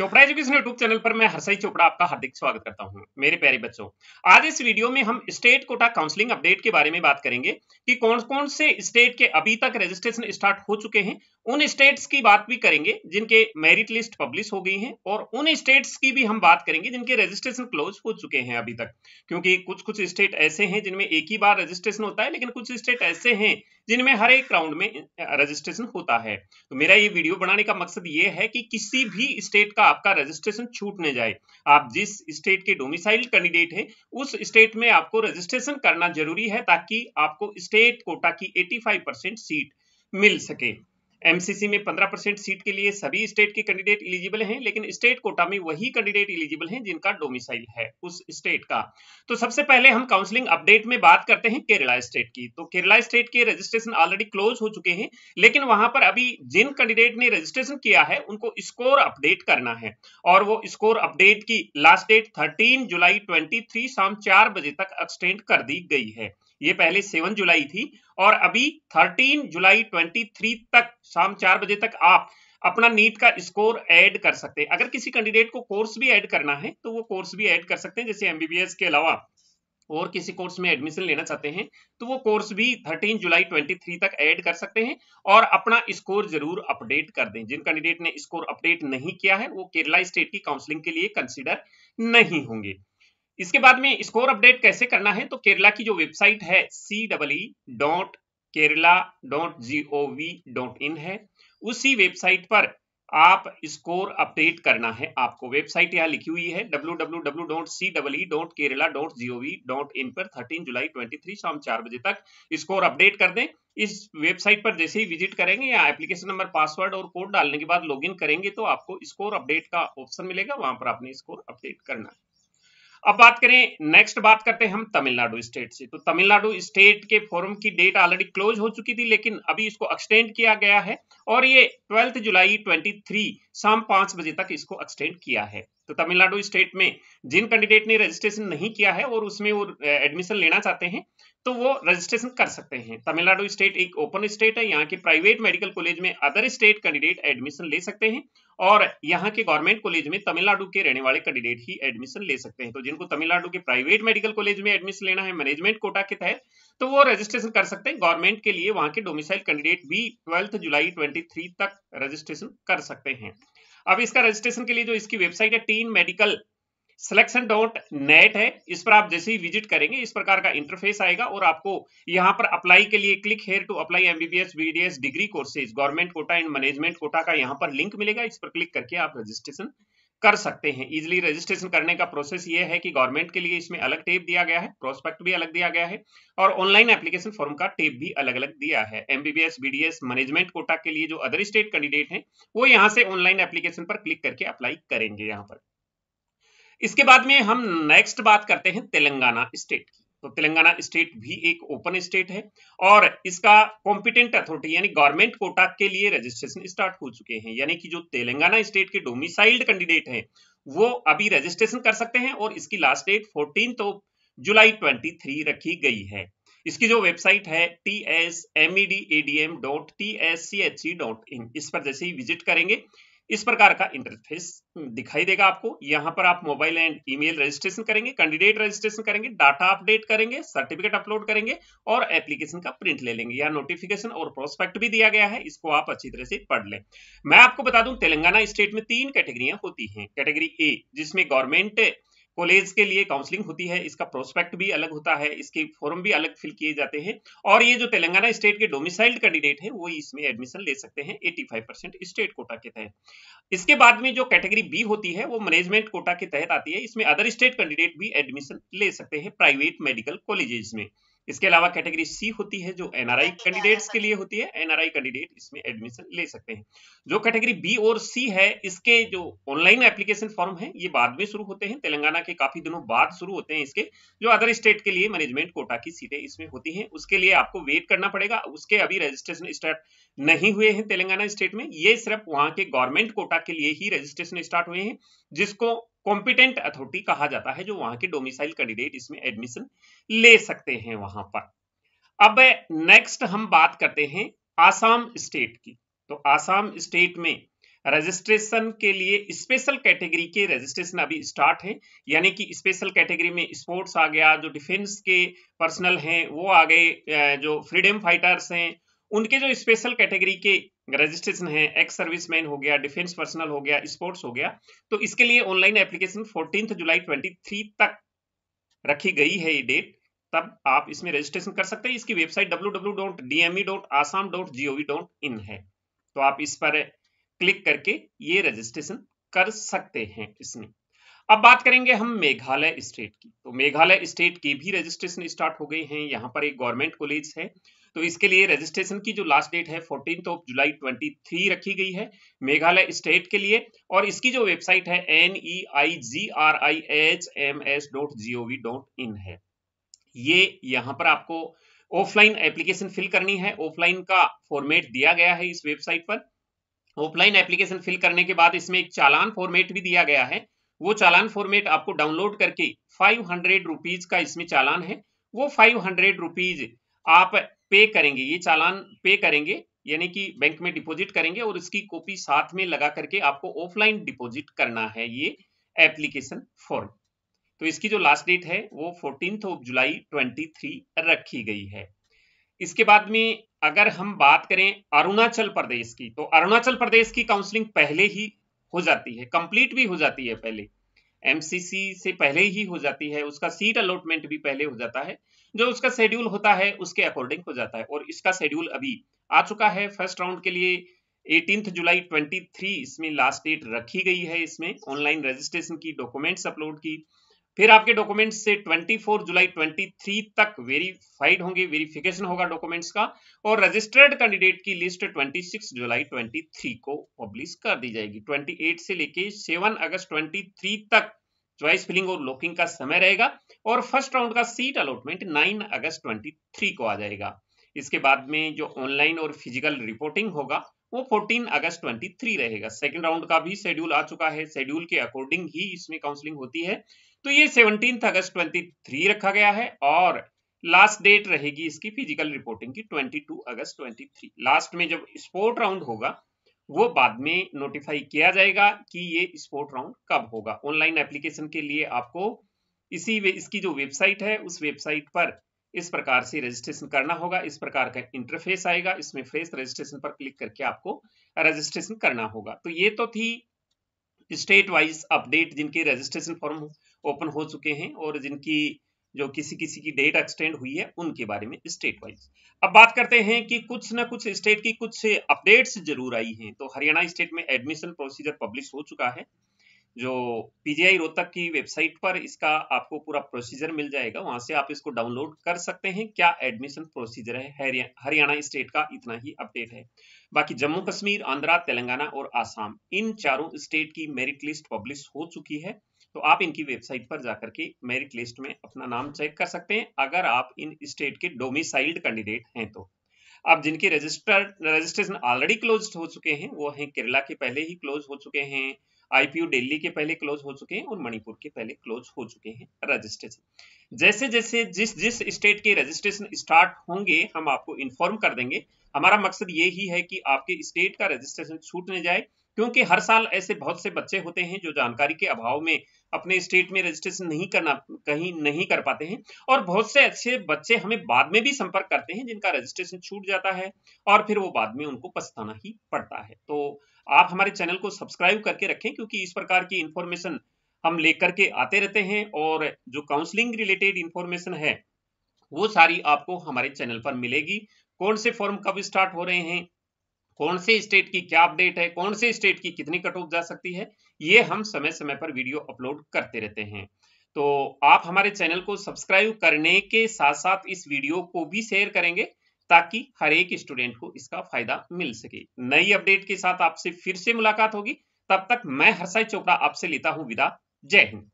Chopra education YouTube channel पर मैं हरसाई चोपड़ा आपका हार्दिक स्वागत करता हूं मेरे प्यारे बच्चों आज इस वीडियो में हम स्टेट कोटा काउंसलिंग अपडेट के बारे में बात करेंगे कि कौन कौन से स्टेट के अभी तक रजिस्ट्रेशन स्टार्ट हो चुके हैं उन स्टेट्स की बात भी करेंगे जिनके मेरिट लिस्ट पब्लिश हो गई है और उन स्टेट्स की भी हम बात करेंगे जिनके रजिस्ट्रेशन क्लोज हो चुके हैं अभी तक क्योंकि कुछ कुछ स्टेट ऐसे हैं जिनमें एक ही बार रजिस्ट्रेशन होता है लेकिन कुछ स्टेट ऐसे हैं जिनमें हर एक राउंड में रजिस्ट्रेशन होता है तो मेरा ये वीडियो बनाने का मकसद ये है कि किसी भी स्टेट का आपका रजिस्ट्रेशन छूट न जाए आप जिस स्टेट के डोमिसाइल कैंडिडेट हैं उस स्टेट में आपको रजिस्ट्रेशन करना जरूरी है ताकि आपको स्टेट कोटा की एटी परसेंट सीट मिल सके एमसीसी में 15 परसेंट सीट के लिए सभी स्टेट के कैंडिडेट इलिजिबल हैं लेकिन स्टेट कोटा में वही कैंडिडेट इलिजिबल हैं जिनका डोमिसाइल है उस स्टेट का तो सबसे पहले हम काउंसलिंग अपडेट में बात करते हैं केरला स्टेट की तो केरला स्टेट के रजिस्ट्रेशन ऑलरेडी क्लोज हो चुके हैं लेकिन वहां पर अभी जिन कैंडिडेट ने रजिस्ट्रेशन किया है उनको स्कोर अपडेट करना है और वो स्कोर अपडेट की लास्ट डेट थर्टीन जुलाई ट्वेंटी शाम चार बजे तक एक्सटेंड कर दी गई है ये पहले सेवन जुलाई थी और अभी थर्टीन जुलाई ट्वेंटी थ्री तक शाम चार बजे तक आप अपना नीट का स्कोर ऐड कर सकते हैं अगर किसी कैंडिडेट को कोर्स भी ऐड करना है तो वो कोर्स भी ऐड कर सकते हैं जैसे एमबीबीएस के अलावा और किसी कोर्स में एडमिशन लेना चाहते हैं तो वो कोर्स भी 13 जुलाई 23 तक ऐड कर सकते हैं और अपना स्कोर जरूर अपडेट कर दें जिन कैंडिडेट ने स्कोर अपडेट नहीं किया है वो केरला स्टेट की काउंसलिंग के लिए कंसिडर नहीं होंगे इसके बाद में स्कोर अपडेट कैसे करना है तो केरला की जो वेबसाइट है C double dot Kerala dot G O V dot in है उसी वेबसाइट पर आप स्कोर अपडेट करना है आपको वेबसाइट यहाँ लिखी हुई है W W W dot C double E dot Kerala dot G O V dot in पर थर्टीन जुलाई ट्वेंटी थ्री शाम चार बजे तक स्कोर अपडेट कर दें इस वेबसाइट पर जैसे ही विजिट करेंगे या एप्लीकेशन नंबर पासवर्ड और कोड डालने के बाद इन करेंगे तो आपको स्कोर अपडेट का ऑप्शन मिलेगा वहां पर आपने स्कोर अपडेट करना है अब बात करें नेक्स्ट बात करते हैं हम तमिलनाडु स्टेट से तो तमिलनाडु स्टेट के फोरम की डेट ऑलरेडी क्लोज हो चुकी थी लेकिन अभी इसको एक्सटेंड किया गया है और ये ट्वेल्थ जुलाई 23 शाम पांच बजे तक इसको एक्सटेंड किया है तो तमिलनाडु स्टेट में जिन कैंडिडेट ने रजिस्ट्रेशन नहीं किया है और उसमें वो एडमिशन लेना चाहते हैं तो वो रजिस्ट्रेशन कर सकते हैं तमिलनाडु स्टेट एक ओपन स्टेट है यहाँ के प्राइवेट मेडिकल कॉलेज में अदर स्टेट कैंडिडेट एडमिशन ले सकते हैं और यहाँ के गवर्नमेंट कॉलेज में तमिलनाडु के रहने वाले कैंडिडेट ही एडमिशन ले सकते हैं तो जिनको तमिलनाडु के प्राइवेट मेडिकल कॉलेज में एडमिशन लेना है मैनेजमेंट कोटा के तहत तो वो रजिस्ट्रेशन कर सकते हैं गवर्नमेंट के लिए वहां के डोमिसाइल कैंडिडेट भी ट्वेल्थ जुलाई ट्वेंटी तक रजिस्ट्रेशन कर सकते हैं अब इसका रजिस्ट्रेशन के लिए जो इसकी वेबसाइट है TN medical selection dot net है इस पर आप जैसे ही विजिट करेंगे इस प्रकार का इंटरफेस आएगा और आपको यहाँ पर अप्लाई के लिए click here to apply MBBS BDS degree courses government quota and management quota का यहाँ पर लिंक मिलेगा इस पर क्लिक करके आप रजिस्ट्रेशन कर सकते हैं इजिली रजिस्ट्रेशन करने का प्रोसेस ये है कि गवर्नमेंट के लिए इसमें अलग टेप दिया गया है प्रोस्पेक्ट भी अलग दिया गया है और ऑनलाइन एप्लीकेशन फॉर्म का टेप भी अलग अलग दिया है एमबीबीएस बीडीएस मैनेजमेंट कोटा के लिए जो अदर स्टेट कैंडिडेट हैं वो यहाँ से ऑनलाइन एप्लीकेशन पर क्लिक करके अप्लाई करेंगे यहाँ पर इसके बाद में हम नेक्स्ट बात करते हैं तेलंगाना स्टेट की तो तेलंगाना स्टेट भी एक ओपन स्टेट है और इसका कॉम्पिटेंट अथॉरिटी यानी गवर्नमेंट कोटा के लिए रजिस्ट्रेशन स्टार्ट हो चुके हैं यानी कि जो तेलंगाना स्टेट के डोमिसाइल्ड कैंडिडेट हैं वो अभी रजिस्ट्रेशन कर सकते हैं और इसकी लास्ट डेट फोर्टीन तो जुलाई ट्वेंटी रखी गई है इसकी जो वेबसाइट है T S M dot T S C H E dot in इस पर जैसे ही विजिट करेंगे इस प्रकार का इंटरफेस हम्म। दिखाई देगा आपको यहाँ पर आप मोबाइल एंड ईमेल रजिस्ट्रेशन करेंगे कैंडिडेट रजिस्ट्रेशन करेंगे डाटा अपडेट करेंगे सर्टिफिकेट अपलोड करेंगे और एप्लीकेशन का प्रिंट ले लेंगे यहाँ नोटिफिकेशन और प्रोस्पेक्ट भी दिया गया है इसको आप अच्छी तरह से पढ़ लें मैं आपको बता दूं तेलंगाना स्टेट में तीन कैटेगरियां होती हैं कैटेगरी ए जिसमें गवर्नमेंट कॉलेज के लिए काउंसलिंग होती है इसका प्रोस्पेक्ट भी अलग होता है इसके फॉर्म भी अलग फिल किए जाते हैं और ये जो तेलंगाना स्टेट के डोमिसाइल्ड कैंडिडेट है वो इसमें एडमिशन ले सकते हैं 85 परसेंट स्टेट कोटा के तहत इसके बाद में जो कैटेगरी बी होती है वो मैनेजमेंट कोटा के तहत आती है इसमें अदर स्टेट कैंडिडेट भी एडमिशन ले सकते हैं प्राइवेट मेडिकल कॉलेजेस में इसके अलावा कैटेगरी सी होती है जो एनआरआई कैंडिडेट्स के लिए होती है एनआरआई कैंडिडेट इसमें एडमिशन ले सकते हैं जो कैटेगरी बी और सी है इसके जो ऑनलाइन एप्लीकेशन फॉर्म है ये बाद में शुरू होते हैं तेलंगाना के काफी दिनों बाद शुरू होते हैं इसके जो अदर स्टेट के लिए मैनेजमेंट कोटा की सीटें इसमें होती है उसके लिए आपको वेट करना पड़ेगा उसके अभी रजिस्ट्रेशन स्टार्ट नहीं हुए हैं तेलंगाना स्टेट में ये सिर्फ वहां के गवर्नमेंट कोटा के लिए ही रजिस्ट्रेशन स्टार्ट हुए हैं जिसको कॉम्पिटेंट अथॉरिटी कहा जाता है जो वहां के डोमिसाइल कैंडिडेट इसमें एडमिशन ले सकते हैं वहां पर अब नेक्स्ट हम बात करते हैं आसाम स्टेट की तो आसाम स्टेट में रजिस्ट्रेशन के लिए स्पेशल कैटेगरी के रजिस्ट्रेशन अभी स्टार्ट है यानी कि स्पेशल कैटेगरी में स्पोर्ट्स आ गया जो डिफेंस के पर्सनल हैं वो आ गए जो फ्रीडम फाइटर्स हैं उनके जो स्पेशल कैटेगरी के रजिस्ट्रेशन है एक्स सर्विसमैन हो गया डिफेंस पर्सनल हो गया स्पोर्ट्स हो गया तो इसके लिए ऑनलाइन एप्लीकेशन फोर्टीन जुलाई ट्वेंटी तक रखी गई है ये डेट तब आप इसमें रजिस्ट्रेशन कर सकते हैं इसकी वेबसाइट www.dme.assam.gov.in है तो आप इस पर क्लिक करके ये रजिस्ट्रेशन कर सकते हैं इसमें अब बात करेंगे हम मेघालय स्टेट की तो मेघालय स्टेट की भी रजिस्ट्रेशन स्टार्ट हो गई है यहाँ पर एक गवर्नमेंट कॉलेज है तो इसके लिए रजिस्ट्रेशन की जो लास्ट डेट है फोर्टीन ऑफ जुलाई 23 रखी गई है मेघालय स्टेट के लिए और इसकी जो वेबसाइट है N E I G R I H M S dot G O V dot in है ये यहां पर आपको ऑफलाइन एप्लीकेशन फिल करनी है ऑफलाइन का फॉर्मेट दिया गया है इस वेबसाइट पर ऑफलाइन एप्लीकेशन फिल करने के बाद इसमें एक चालान फॉर्मेट भी दिया गया है वो चालान फॉर्मेट आपको डाउनलोड करके फाइव हंड्रेड रुपीज का इसमें चालान है वो फाइव हंड्रेड रुपीज आप पे करेंगे ये चालान पे करेंगे यानी कि बैंक में डिपॉजिट करेंगे और इसकी कॉपी साथ में लगा करके आपको ऑफलाइन डिपॉजिट करना है ये एप्लीकेशन फॉर्म तो इसकी जो लास्ट डेट है वो फोर्टीन ऑफ जुलाई ट्वेंटी रखी गई है इसके बाद में अगर हम बात करें अरुणाचल प्रदेश की तो अरुणाचल प्रदेश की काउंसलिंग पहले ही हो जाती है कंप्लीट भी हो जाती है पहले एमसीसी से पहले ही हो जाती है उसका सीट अलॉटमेंट भी पहले हो जाता है जो उसका शेड्यूल होता है उसके अकॉर्डिंग हो जाता है और इसका शेड्यूल अभी आ चुका है फर्स्ट राउंड के लिए एटीन जुलाई 23 इसमें लास्ट डेट रखी गई है इसमें ऑनलाइन रजिस्ट्रेशन की डॉक्यूमेंट्स अपलोड की फिर आपके डॉक्यूमेंट्स से 24 जुलाई 23 तक वेरीफाइड होंगे वेरिफिकेशन होगा डॉक्यूमेंट्स का और रजिस्टर्ड कैंडिडेट की लिस्ट 26 जुलाई 23 को पब्लिश कर दी जाएगी 28 से लेके 7 अगस्त 23 तक चॉइस फिलिंग और लॉकिंग का समय रहेगा और फर्स्ट राउंड का सीट अलॉटमेंट 9 अगस्त 23 को आ जाएगा इसके बाद में जो ऑनलाइन और फिजिकल रिपोर्टिंग होगा वो 14 अगस्त 23 रहेगा सेकंड राउंड का भी शेड्यूल आ चुका है शेड्यूल के अकॉर्डिंग ही इसमें काउंसलिंग होती है तो ये सेवनटीन अगस्त ट्वेंटी थ्री रखा गया है और लास्ट डेट रहेगी इसकी फिजिकल रिपोर्टिंग की 22 अगस्त 23 लास्ट में जब स्पोर्ट राउंड होगा वो बाद में नोटिफाई किया जाएगा कि ये स्पोर्ट राउंड कब होगा ऑनलाइन एप्लीकेशन के लिए आपको इसी वे, इसकी जो वेबसाइट है उस वेबसाइट पर इस प्रकार से रजिस्ट्रेशन करना होगा इस प्रकार का इंटरफेस आएगा इसमें फेस रजिस्ट्रेशन पर क्लिक करके आपको रजिस्ट्रेशन करना होगा तो ये तो थी स्टेट वाइज अपडेट जिनके रजिस्ट्रेशन फॉर्म ओपन हो चुके हैं और जिनकी जो किसी किसी की डेट एक्सटेंड हुई है उनके बारे में स्टेट वाइज अब बात करते हैं कि कुछ ना कुछ स्टेट की कुछ अपडेट्स जरूर आई हैं तो हरियाणा स्टेट में एडमिशन प्रोसीजर पब्लिश हो चुका है जो पीजीआई रोहतक की वेबसाइट पर इसका आपको पूरा प्रोसीजर मिल जाएगा वहां से आप इसको डाउनलोड कर सकते हैं क्या एडमिशन प्रोसीजर है हरियाणा स्टेट का इतना ही अपडेट है बाकी जम्मू कश्मीर आंध्रा तेलंगाना और आसाम इन चारों स्टेट की मेरिट लिस्ट पब्लिश हो चुकी है तो आप इनकी वेबसाइट पर जाकर के मेरिट लिस्ट में अपना नाम चेक कर सकते हैं अगर आप इन स्टेट के डोमिसाइल्ड कैंडिडेट हैं तो अब जिनके रजिस्टर रजिस्ट्रेशन ऑलरेडी क्लोज हो चुके हैं वो हैं केरला के पहले ही क्लोज हो चुके हैं आईपीओ दिल्ली के पहले क्लोज हो चुके हैं और मणिपुर के पहले क्लोज हो चुके हैं रजिस्ट्रेशन जैसे जैसे जिस जिस स्टेट के रजिस्ट्रेशन स्टार्ट होंगे हम आपको इन्फॉर्म कर देंगे हमारा मकसद ये ही है कि आपके स्टेट का रजिस्ट्रेशन छूट नहीं जाए क्योंकि हर साल ऐसे बहुत से बच्चे होते हैं जो जानकारी के अभाव में अपने स्टेट में रजिस्ट्रेशन नहीं करना कहीं नहीं कर पाते हैं और बहुत से अच्छे बच्चे हमें बाद में भी संपर्क करते हैं जिनका रजिस्ट्रेशन छूट जाता है और फिर वो बाद में उनको पछताना ही पड़ता है तो आप हमारे चैनल को सब्सक्राइब करके रखें क्योंकि इस प्रकार की इंफॉर्मेशन हम लेकर के आते रहते हैं और जो काउंसलिंग रिलेटेड इंफॉर्मेशन है वो सारी आपको हमारे चैनल पर मिलेगी कौन से फॉर्म कब स्टार्ट हो रहे हैं कौन से स्टेट की क्या अपडेट है कौन से स्टेट की कितनी कट ऑफ जा सकती है ये हम समय समय पर वीडियो अपलोड करते रहते हैं तो आप हमारे चैनल को सब्सक्राइब करने के साथ साथ इस वीडियो को भी शेयर करेंगे ताकि हर एक स्टूडेंट को इसका फायदा मिल सके नई अपडेट के साथ आपसे फिर से मुलाकात होगी तब तक मैं हर्षाई चोपड़ा आपसे लेता हूं विदा जय हिंद